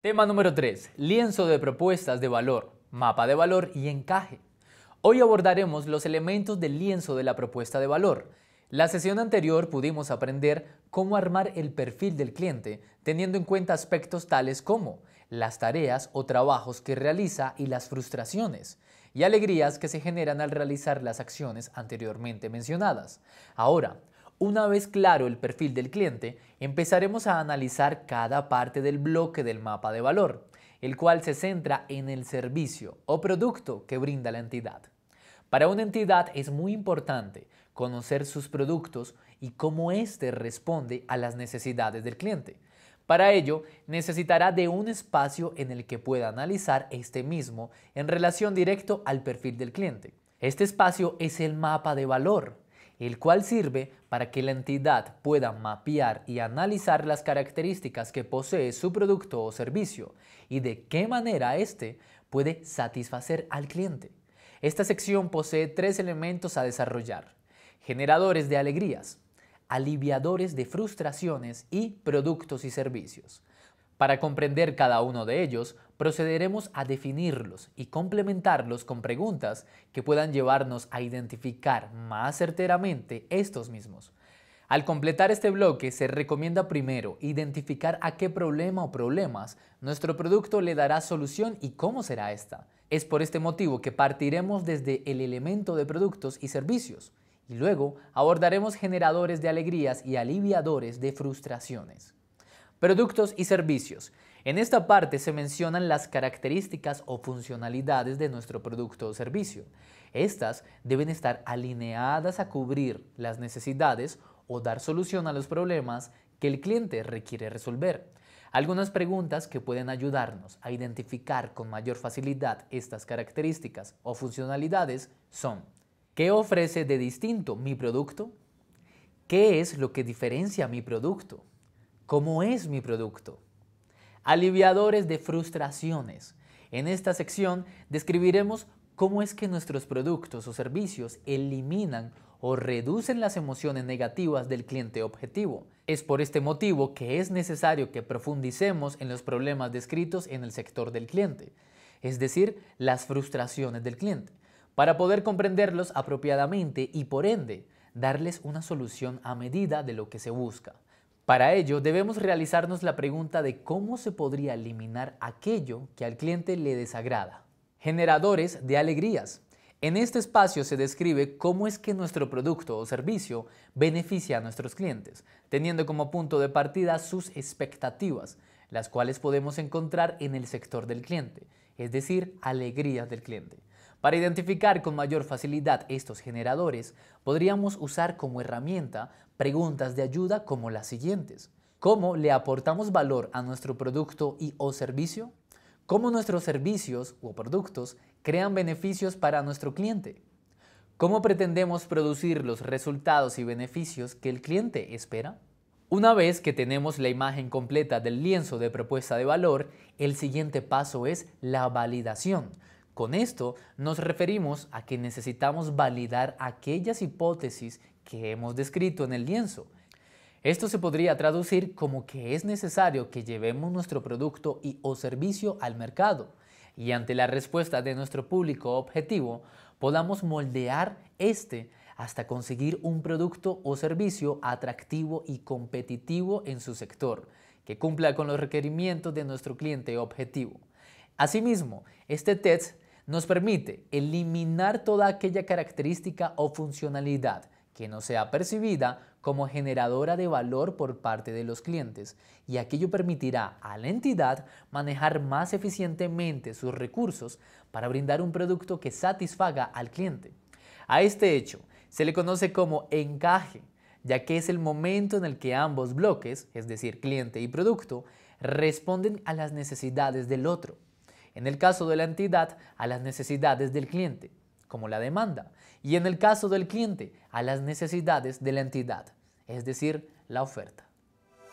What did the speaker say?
Tema número 3. Lienzo de propuestas de valor, mapa de valor y encaje. Hoy abordaremos los elementos del lienzo de la propuesta de valor. La sesión anterior pudimos aprender cómo armar el perfil del cliente, teniendo en cuenta aspectos tales como las tareas o trabajos que realiza y las frustraciones y alegrías que se generan al realizar las acciones anteriormente mencionadas. Ahora, una vez claro el perfil del cliente, empezaremos a analizar cada parte del bloque del mapa de valor, el cual se centra en el servicio o producto que brinda la entidad. Para una entidad es muy importante conocer sus productos y cómo éste responde a las necesidades del cliente. Para ello, necesitará de un espacio en el que pueda analizar este mismo en relación directo al perfil del cliente. Este espacio es el mapa de valor, el cual sirve para que la entidad pueda mapear y analizar las características que posee su producto o servicio y de qué manera éste puede satisfacer al cliente. Esta sección posee tres elementos a desarrollar, generadores de alegrías, aliviadores de frustraciones y productos y servicios. Para comprender cada uno de ellos, procederemos a definirlos y complementarlos con preguntas que puedan llevarnos a identificar más certeramente estos mismos. Al completar este bloque se recomienda primero identificar a qué problema o problemas nuestro producto le dará solución y cómo será esta. Es por este motivo que partiremos desde el elemento de productos y servicios y luego abordaremos generadores de alegrías y aliviadores de frustraciones. Productos y servicios. En esta parte se mencionan las características o funcionalidades de nuestro producto o servicio. Estas deben estar alineadas a cubrir las necesidades o dar solución a los problemas que el cliente requiere resolver. Algunas preguntas que pueden ayudarnos a identificar con mayor facilidad estas características o funcionalidades son, ¿qué ofrece de distinto mi producto? ¿Qué es lo que diferencia mi producto? ¿Cómo es mi producto? Aliviadores de frustraciones. En esta sección describiremos cómo es que nuestros productos o servicios eliminan o reducen las emociones negativas del cliente objetivo. Es por este motivo que es necesario que profundicemos en los problemas descritos en el sector del cliente, es decir, las frustraciones del cliente, para poder comprenderlos apropiadamente y por ende darles una solución a medida de lo que se busca. Para ello, debemos realizarnos la pregunta de cómo se podría eliminar aquello que al cliente le desagrada. Generadores de alegrías. En este espacio se describe cómo es que nuestro producto o servicio beneficia a nuestros clientes, teniendo como punto de partida sus expectativas, las cuales podemos encontrar en el sector del cliente, es decir, alegrías del cliente. Para identificar con mayor facilidad estos generadores, podríamos usar como herramienta preguntas de ayuda como las siguientes. ¿Cómo le aportamos valor a nuestro producto y o servicio? ¿Cómo nuestros servicios o productos crean beneficios para nuestro cliente? ¿Cómo pretendemos producir los resultados y beneficios que el cliente espera? Una vez que tenemos la imagen completa del lienzo de propuesta de valor, el siguiente paso es la validación, con esto nos referimos a que necesitamos validar aquellas hipótesis que hemos descrito en el lienzo. Esto se podría traducir como que es necesario que llevemos nuestro producto y o servicio al mercado y ante la respuesta de nuestro público objetivo podamos moldear este hasta conseguir un producto o servicio atractivo y competitivo en su sector, que cumpla con los requerimientos de nuestro cliente objetivo. Asimismo, este test nos permite eliminar toda aquella característica o funcionalidad que no sea percibida como generadora de valor por parte de los clientes y aquello permitirá a la entidad manejar más eficientemente sus recursos para brindar un producto que satisfaga al cliente. A este hecho se le conoce como encaje, ya que es el momento en el que ambos bloques, es decir, cliente y producto, responden a las necesidades del otro en el caso de la entidad a las necesidades del cliente, como la demanda, y en el caso del cliente a las necesidades de la entidad, es decir, la oferta.